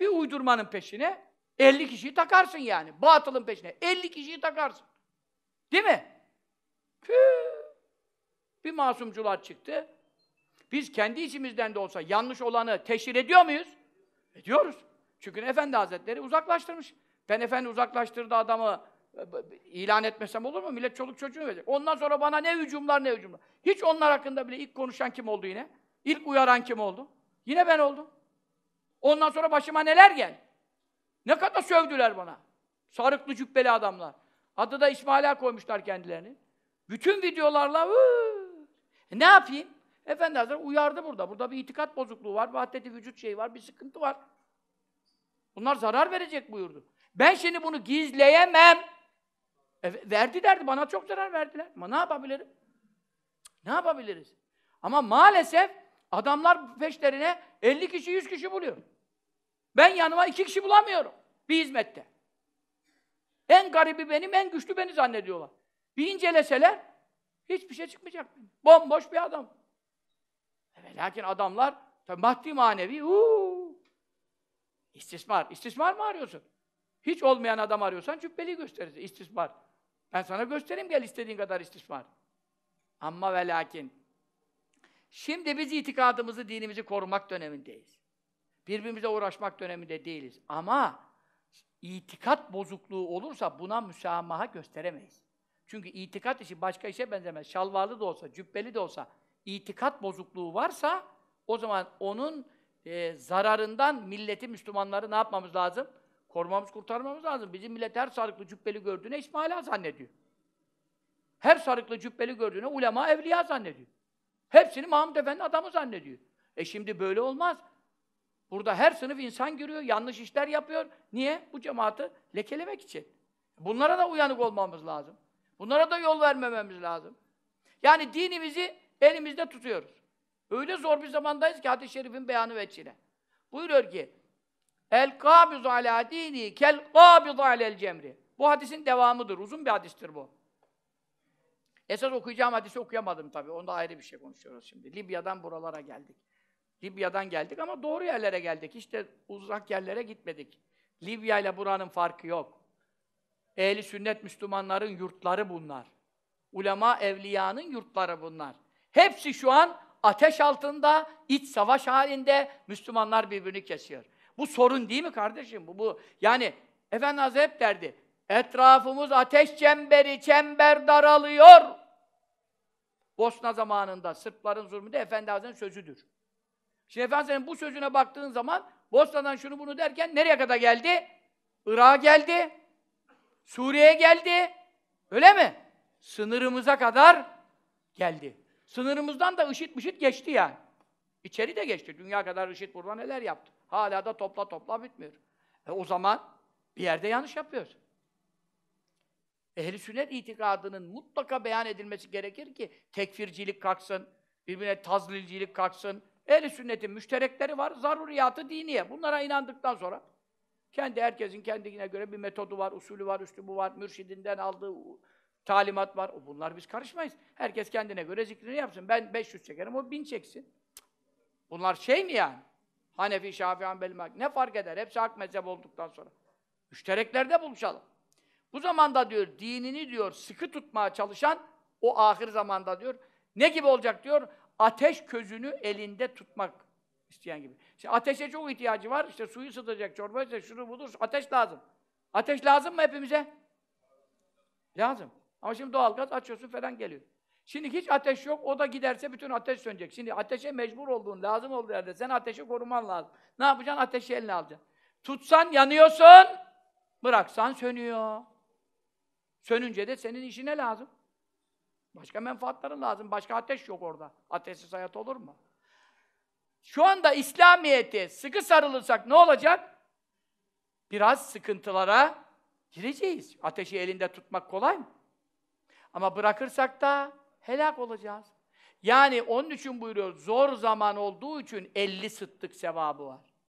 bir uydurmanın peşine 50 kişiyi takarsın yani. Batılın peşine 50 kişiyi takarsın. Değil mi? Püh! Bir masumcular çıktı. Biz kendi içimizden de olsa yanlış olanı teşhir ediyor muyuz? Ediyoruz. Çünkü Efendi Hazretleri uzaklaştırmış. Ben Efendi uzaklaştırdı adamı e, ilan etmesem olur mu? Millet çoluk çocuğunu verecek. Ondan sonra bana ne hücumlar ne hücumlar. Hiç onlar hakkında bile ilk konuşan kim oldu yine? İlk uyaran kim oldu? Yine ben oldum. Ondan sonra başıma neler gel. Ne kadar sövdüler bana. Sarıklı cübbeli adamlar. Adı da İsmaila koymuşlar kendilerini. Bütün videolarla Hıı! E, ne yapayım? Efendi Hazretleri uyardı burada. Burada bir itikat bozukluğu var, bir vücut şeyi var, bir sıkıntı var. Bunlar zarar verecek buyurdu. Ben şimdi bunu gizleyemem. E, verdi derdi, bana çok zarar verdiler. Ama ne yapabilirim? Ne yapabiliriz? Ama maalesef adamlar peşlerine 50 kişi, 100 kişi buluyor. Ben yanıma iki kişi bulamıyorum bir hizmette. En garibi benim, en güçlü beni zannediyorlar. Bir inceleseler hiçbir şey çıkmayacak. Bomboş bir adam. Evet, lakin adamlar tabii maddi manevi uuu. İstismar. İstismar mı arıyorsun? Hiç olmayan adam arıyorsan cübbeli gösterirsin. İstismar. Ben sana göstereyim gel istediğin kadar istismar. Ama ve lakin. Şimdi biz itikadımızı, dinimizi korumak dönemindeyiz. Birbirimize uğraşmak döneminde değiliz. Ama itikat bozukluğu olursa buna müsamaha gösteremeyiz. Çünkü itikat işi başka işe benzemez. Şalvarlı da olsa, cübbeli de olsa itikat bozukluğu varsa o zaman onun e, zararından milleti, Müslümanları ne yapmamız lazım? Korumamız, kurtarmamız lazım. Bizim millet her sarıklı cübbeli gördüğüne İsmaila zannediyor. Her sarıklı cübbeli gördüğüne ulema evliya zannediyor. Hepsini Mahmud Efendi adamı zannediyor. E şimdi böyle olmaz. Burada her sınıf insan giriyor, yanlış işler yapıyor. Niye? Bu cemaati lekelemek için. Bunlara da uyanık olmamız lazım. Bunlara da yol vermememiz lazım. Yani dinimizi elimizde tutuyoruz. Öyle zor bir zamandayız ki hadis-i şerifin beyanı veçhine. Buyuruyor ki El kabiz ala dini kel kabiz alel cemri. Bu hadisin devamıdır. Uzun bir hadistir bu. Esas okuyacağım hadisi okuyamadım tabii. Onda ayrı bir şey konuşuyoruz şimdi. Libya'dan buralara geldik. Libya'dan geldik ama doğru yerlere geldik. İşte uzak yerlere gitmedik. Libya ile buranın farkı yok. Ehli sünnet Müslümanların yurtları bunlar. Ulema evliyanın yurtları bunlar. Hepsi şu an ateş altında, iç savaş halinde Müslümanlar birbirini kesiyor. Bu sorun değil mi kardeşim? Bu, bu. Yani Efendimiz Hazretleri hep derdi, etrafımız ateş çemberi, çember daralıyor. Bosna zamanında, Sırpların zulmü de Efendi Hazretleri'nin sözüdür. Şimdi Efendimiz'in bu sözüne baktığın zaman Bosna'dan şunu bunu derken nereye kadar geldi? Irak'a geldi. Suriye'ye geldi. Öyle mi? Sınırımıza kadar geldi. Sınırımızdan da IŞİD mişit geçti yani. İçeri de geçti. Dünya kadar IŞİD burada neler yaptı. Hala da topla topla bitmiyor. E o zaman bir yerde yanlış yapıyoruz. Ehli sünnet itikadının mutlaka beyan edilmesi gerekir ki tekfircilik kalksın, birbirine tazlilcilik kalksın, Ehli sünnetin müşterekleri var, zaruriyatı diniye. Bunlara inandıktan sonra kendi herkesin kendine göre bir metodu var, usulü var, üslubu var, mürşidinden aldığı talimat var. O Bunlar biz karışmayız. Herkes kendine göre zikrini yapsın. Ben 500 çekerim, o 1000 çeksin. Bunlar şey mi yani? Hanefi, Şafii, Hanbeli, Ne fark eder? Hepsi hak mezhep olduktan sonra. Müştereklerde buluşalım. Bu zamanda diyor, dinini diyor sıkı tutmaya çalışan o ahir zamanda diyor. Ne gibi olacak diyor? ateş közünü elinde tutmak isteyen gibi. İşte ateşe çok ihtiyacı var. İşte suyu ısıtacak, çorba ise şunu budur. Ateş lazım. Ateş lazım mı hepimize? Lazım. Ama şimdi doğalgaz açıyorsun falan geliyor. Şimdi hiç ateş yok, o da giderse bütün ateş sönecek. Şimdi ateşe mecbur olduğun, lazım olduğu yerde sen ateşi koruman lazım. Ne yapacaksın? Ateşi eline alacaksın. Tutsan yanıyorsun, bıraksan sönüyor. Sönünce de senin işine lazım. Başka menfaatların lazım. Başka ateş yok orada. Ateşsiz hayat olur mu? Şu anda İslamiyet'e sıkı sarılırsak ne olacak? Biraz sıkıntılara gireceğiz. Ateşi elinde tutmak kolay mı? Ama bırakırsak da helak olacağız. Yani onun için buyuruyor, zor zaman olduğu için elli sıttık sevabı var.